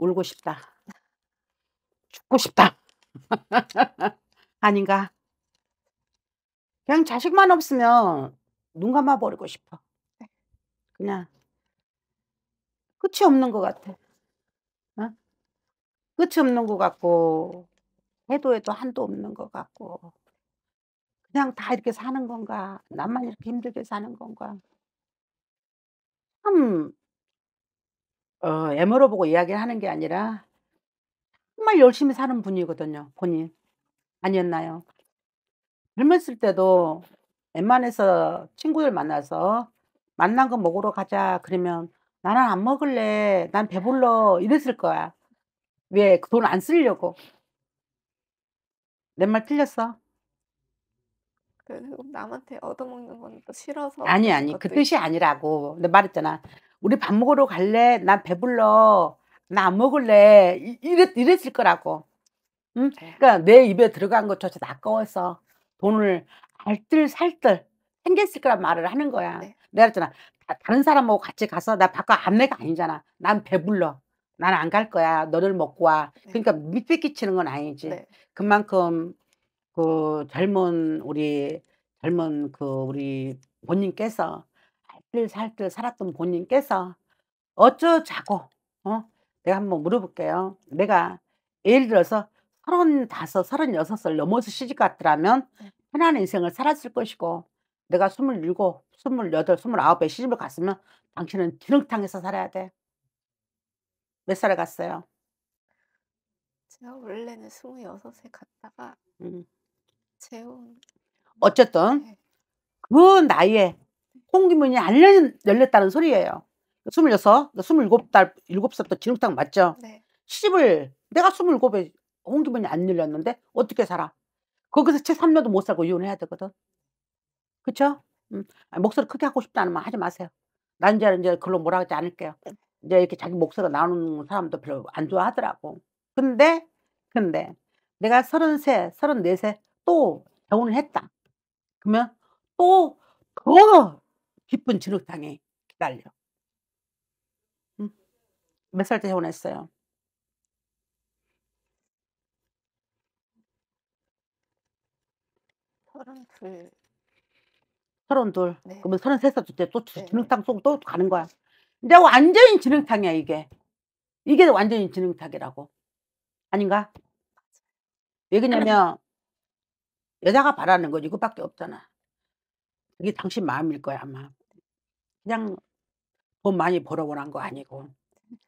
울고 싶다. 죽고 싶다. 아닌가? 그냥 자식만 없으면 눈 감아버리고 싶어. 그냥 끝이 없는 것 같아. 어? 끝이 없는 것 같고 해도 해도 한도 없는 것 같고 그냥 다 이렇게 사는 건가? 나만 이렇게 힘들게 사는 건가? 참 어, 애물어 보고 이야기를 하는 게 아니라 정말 열심히 사는 분이거든요. 본인 아니었나요? 젊었을 때도 웬만해서 친구들 만나서 만난 거 먹으러 가자 그러면 나는 안 먹을래. 난 배불러. 이랬을 거야. 왜? 그 돈안 쓰려고. 내 말 틀렸어? 그 남한테 얻어먹는 건 또 싫어서. 아니, 아니. 그 뜻이 아니라고. 내가 말했잖아. 우리 밥 먹으러 갈래? 난 배불러. 나 안 먹을래. 이랬, 이랬을 거라고. 응? 네. 그러니까 내 입에 들어간 것조차 아까워서 돈을 알뜰살뜰 생겼을 거란 말을 하는 거야. 네. 내가 그랬잖아. 다, 른 사람하고 같이 가서 나 바깥 안내가 아니잖아. 난 배불러. 난 안 갈 거야. 너를 먹고 와. 네. 그러니까 밑에 끼치는 건 아니지. 네. 그만큼 그 젊은 우리 젊은 그 우리 본인께서 살듯 살았던 본인께서 어쩌자고 어? 내가 한번 물어볼게요. 내가 예를 들어서 서른다섯, 서른여섯 살 넘어서 시집 갔더라면 편안한 네. 인생을 살았을 것이고 내가 스물일곱, 스물여덟, 스물아홉에 시집을 갔으면 당신은 기능탕에서 살아야 돼. 몇 살에 갔어요? 제가 원래는 스물여섯에 갔다가 음. 재혼 어쨌든 네. 그 나이에 홍기문이 알려, 열렸다는 소리예요. 26, 27달, 7살부터 진흙탕 맞죠? 네. 시집을 내가 27에 홍기문이 안 열렸는데 어떻게 살아? 거기서 채 3년도 못 살고 이혼해야 되거든. 그쵸? 음, 아, 목소리 크게 하고 싶지 않으면 하지 마세요. 난 이제, 이제 글로 뭐라 하지 않을게요. 이제 이렇게 자기 목소리가 나오는 사람도 별로 안 좋아하더라고. 근데, 근데 내가 33, 34세 또 재혼을 했다. 그러면 또더 기쁜 진흙탕에 기다려 응? 몇살 때 재혼했어요? 서른둘. 서른둘. 네. 그러면 서른세 살때 또 진흙탕 네. 속또 가는 거야. 근데 완전히 진흙탕이야 이게. 이게 완전히 진흙탕이라고. 아닌가? 왜 그러냐면 여자가 바라는 건 이것밖에 없잖아. 이게 당신 마음일 거야 아마. 그냥 돈 많이 벌어보란 거 아니고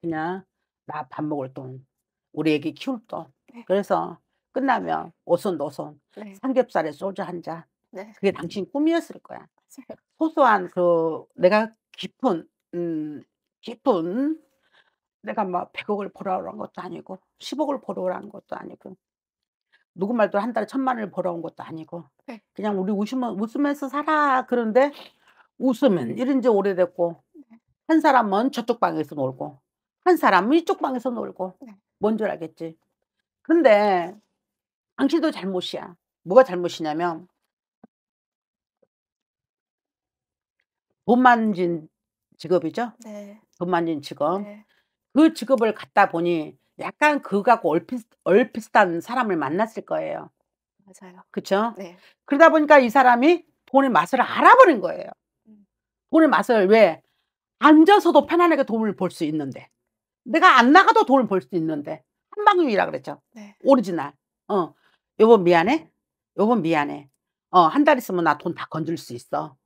그냥 나 밥 먹을 돈, 우리 애기 키울 돈. 네. 그래서 끝나면 네. 오손 노손 네. 삼겹살에 소주 한 잔. 네. 그게 당신 꿈이었을 거야. 소소한 그 내가 깊은 음 깊은 내가 막 100억을 벌어오란 것도 아니고 10억을 벌어오는 것도 아니고 누구 말도 한 달에 천만 원을 벌어온 것도 아니고 네. 그냥 우리 웃으면, 웃으면서 살아 그런데 웃으면 이런 지 오래됐고 네. 한 사람은 저쪽 방에서 놀고 한 사람은 이쪽 방에서 놀고 뭔줄 네. 알겠지. 근데 당신도 잘못이야. 뭐가 잘못이냐면 돈 만진 직업이죠. 네. 돈 만진 직업. 네. 그 직업을 갖다 보니 약간 그거하고 얼핏, 얼핏한 사람을 만났을 거예요. 맞아요. 그쵸 네. 그러다 보니까 이 사람이 돈의 맛을 알아버린 거예요. 돈의 맛을 왜 앉아서도 편안하게 돈을 벌 수 있는데 내가 안 나가도 돈을 벌 수 있는데 한방유이라 그랬죠. 네. 오리지널. 어, 요번 미안해. 요번 미안해. 어, 한 달 있으면 나 돈 다 건질 수 있어.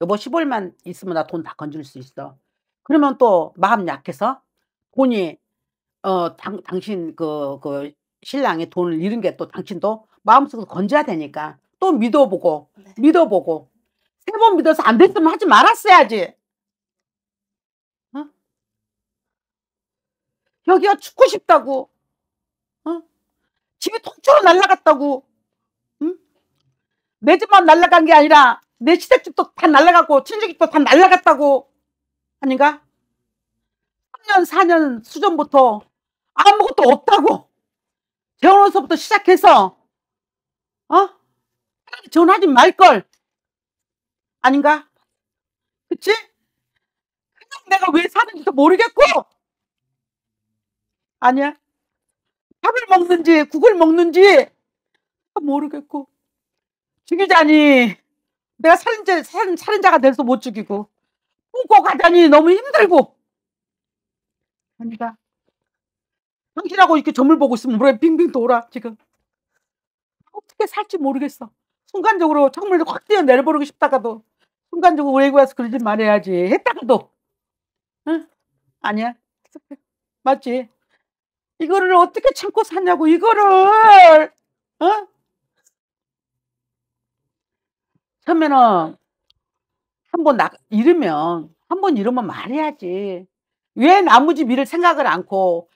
요번 1 5일만 있으면 나 돈 다 건질 수 있어. 그러면 또 마음 약해서 돈이 어 당, 당신 그그 그 신랑이 돈을 잃은 게 또 당신도 마음속에서 건져야 되니까 또 믿어보고 네. 믿어보고 세번 믿어서 안 됐으면 하지 말았어야지. 어? 여기가 죽고 싶다고. 어? 집이 통째로 날라갔다고. 응? 내 집만 날라간 게 아니라 내 시댁집도 다 날라갔고 친척집도 다 날라갔다고. 아닌가? 3년, 4년 수전부터 아무것도 없다고. 재혼에서부터 시작해서 어? 전하지 말걸. 아닌가? 그치? 그냥 내가 왜 사는지도 모르겠고 아니야 밥을 먹는지 국을 먹는지 모르겠고 죽이자니 내가 살인자, 살인, 자가 돼서 못 죽이고 품고 가자니 너무 힘들고 아니다 당신하고 이렇게 점을 보고 있으면 물에 빙빙 돌아 지금 어떻게 살지 모르겠어 순간적으로 창문을 확 뛰어 내려버리고 싶다가도 순간적으로 외해고 와서 그러지 말아야지. 했다가도. 응? 아니야. 맞지? 이거를 어떻게 참고 사냐고, 이거를! 어? 처음에는 한 번 나, 잃으면, 한 번 잃으면 말해야지. 왜 나머지 미를 생각을 않고,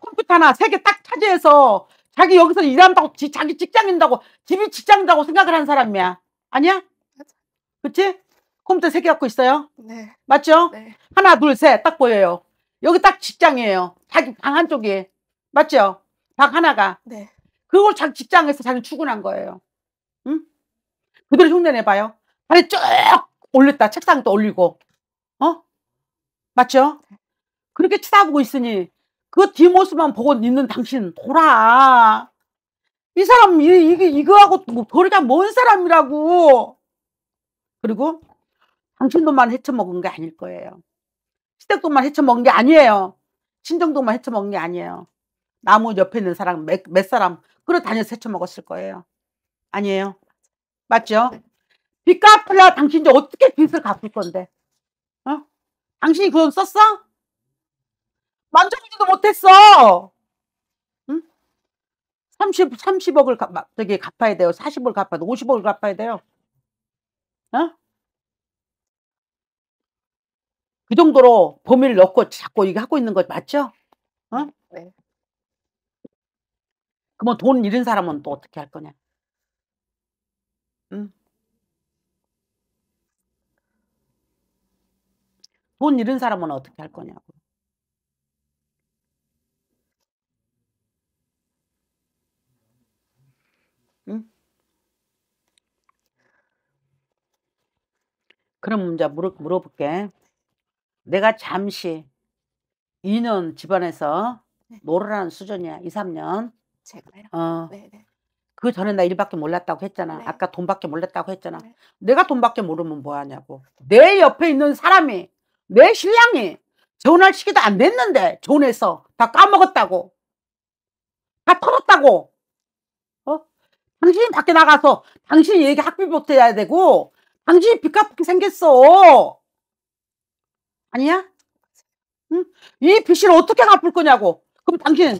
컴퓨터 하나 세 개딱 차지해서, 자기 여기서 일한다고, 지, 자기 직장인다고, 집이 직장인다고 생각을 한 사람이야. 아니야? 그치? 컴퓨터 세 개 갖고 있어요? 네. 맞죠? 네. 하나, 둘, 셋 딱 보여요. 여기 딱 직장이에요. 자기 방 한쪽에 맞죠? 방 하나가. 네. 그걸 자기 직장에서 자기 출근한 거예요. 응? 그대로 흉내내봐요. 다리 쭉 올렸다. 책상도 올리고. 어? 맞죠? 그렇게 쳐다보고 있으니 그 뒷모습만 보고 있는 당신 돌아. 이 사람 이, 이 이거하고 뭐 거리가 먼 사람이라고. 그리고 당신 돈만 헤쳐먹은 게 아닐 거예요. 시댁 돈만 헤쳐먹은 게 아니에요. 친정 돈만 헤쳐먹은 게 아니에요. 나무 옆에 있는 사람 몇, 몇 사람 그러 다녀서 헤쳐먹었을 거예요. 아니에요. 맞죠? 네. 빚 갚으려 당신 이제 어떻게 빚을 갚을 건데? 어? 당신이 그 돈 썼어? 만져보지도 못했어! 응? 30, 30억을 갚, 저기 갚아야 돼요. 40억을 갚아야 돼요. 50억을 갚아야 돼요. 어? 그 정도로 범위를 넣고 자꾸 이게 하고 있는 거 맞죠? 어? 네. 그러면 돈 잃은 사람은 또 어떻게 할 거냐? 응? 돈 잃은 사람은 어떻게 할 거냐고. 그럼 이제 물어, 물어볼게. 내가 잠시 2년 집안에서 네. 놀으라는 수준이야. 2, 3년. 제가요? 어. 네네. 그 전에 나 일밖에 몰랐다고 했잖아. 네. 아까 돈밖에 몰랐다고 했잖아. 네. 내가 돈밖에 모르면 뭐하냐고. 내 옆에 있는 사람이 내 신랑이 전혼할시키도안 됐는데 전혼해서다 까먹었다고. 다 털었다고. 어? 당신이 밖에 나가서 당신이 얘기 학비 보태야 되고 당신이 빚 갚게 생겼어. 아니야? 응? 이 빚을 어떻게 갚을 거냐고. 그럼 당신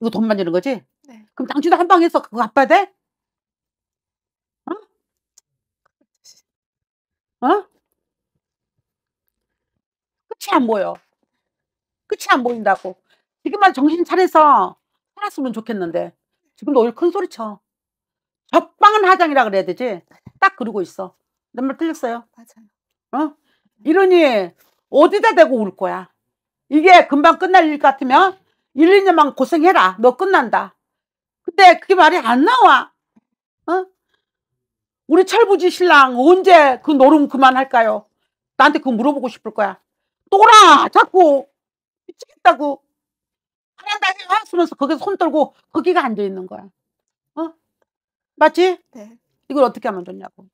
이거 돈 만드는 거지? 네. 그럼 당신도 한방에서 그거 갚아야 돼? 어? 어? 끝이 안 보여. 끝이 안 보인다고. 지금만 정신 차려서 살았으면 좋겠는데. 지금도 오늘 큰 소리 쳐. 적방은 하장이라 그래야 되지. 딱 그러고 있어. 내 말 틀렸어요? 맞아요. 어? 이러니 어디다 대고 울 거야. 이게 금방 끝날 일 같으면 1, 2년만 고생해라. 너 끝난다. 근데 그게 말이 안 나와. 어? 우리 철부지 신랑 언제 그 노름 그만할까요? 나한테 그거 물어보고 싶을 거야. 또라 자꾸 미치겠다고 안 한다 하면서 거기서 손 떨고 거기가 앉아 있는 거야. 어? 맞지? 네. 이걸 어떻게 하면 좋냐고.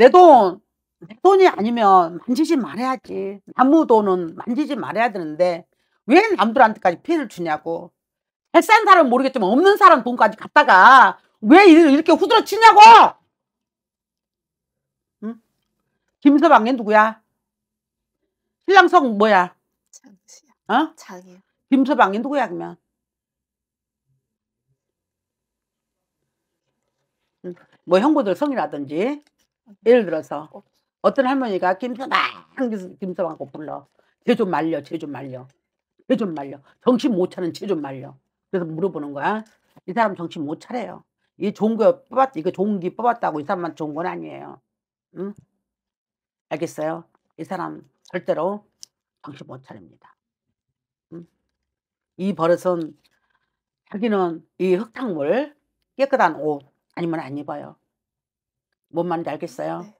내 돈, 내 돈이 아니면 만지지 말아야지. 나무 돈은 만지지 말아야 되는데 왜 남들한테까지 피해를 주냐고. 싼 사람은 모르겠지만 없는 사람 돈까지 갖다가 왜 이렇게 후드러치냐고! 응? 김서방이 누구야? 신랑 성 뭐야? 장씨야. 어? 장이 김서방이 누구야 그러면? 뭐 형부들 성이라든지 예를 들어서 어. 어떤 할머니가 김서방 김서방하고 불러 쟤좀 말려 쟤좀 말려 쟤좀 말려 정신 못 차는 쟤좀 말려 그래서 물어보는 거야 이 사람 정신 못차래요이 좋은 거 뽑았 이거 좋은 기 뽑았다고 이 사람만 좋은 건 아니에요 응 알겠어요 이 사람 절대로 정신 못 차립니다 응? 이 버릇은 자기는 이 흙탕물 깨끗한 옷 아니면 안 입어요 뭔 말인지 알겠어요? 네.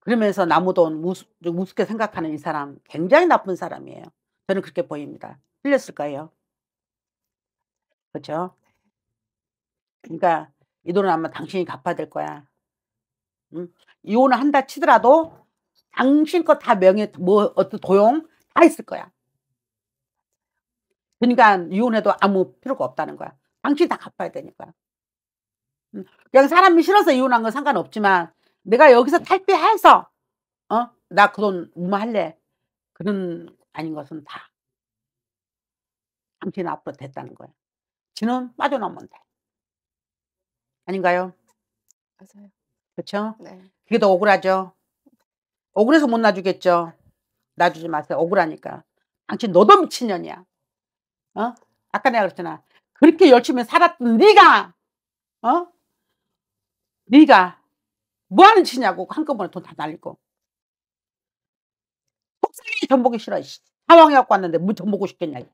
그러면서 나무돈 우스, 우습게 생각하는 이 사람 굉장히 나쁜 사람이에요. 저는 그렇게 보입니다. 틀렸을 거요 그렇죠? 그러니까 이 돈은 아마 당신이 갚아야 될 거야. 응? 이혼을 한다 치더라도 당신 거 다 명예 뭐 어떤 도용 다 있을 거야. 그러니까 이혼해도 아무 필요가 없다는 거야. 당신 다 갚아야 되니까. 음. 그냥 사람이 싫어서 이혼한 건 상관없지만 내가 여기서 탈피해서 어? 나그 돈 무마할래. 그런 아닌 것은 다 당신 앞으로 됐다는 거야. 지는 빠져나오면 돼. 아닌가요? 맞아요. 그렇죠? 네. 그게 더 억울하죠. 억울해서 못 놔주겠죠. 놔주지 마세요. 억울하니까. 당신 너도 미친년이야. 어? 아까 내가 그랬잖아. 그렇게 열심히 살았던 네가 어? 네가 뭐하는 짓이냐고 한꺼번에 돈 다 날리고 속상해 전보이 싫어 상황해 갖고 왔는데 뭐전 보고 싶겠냐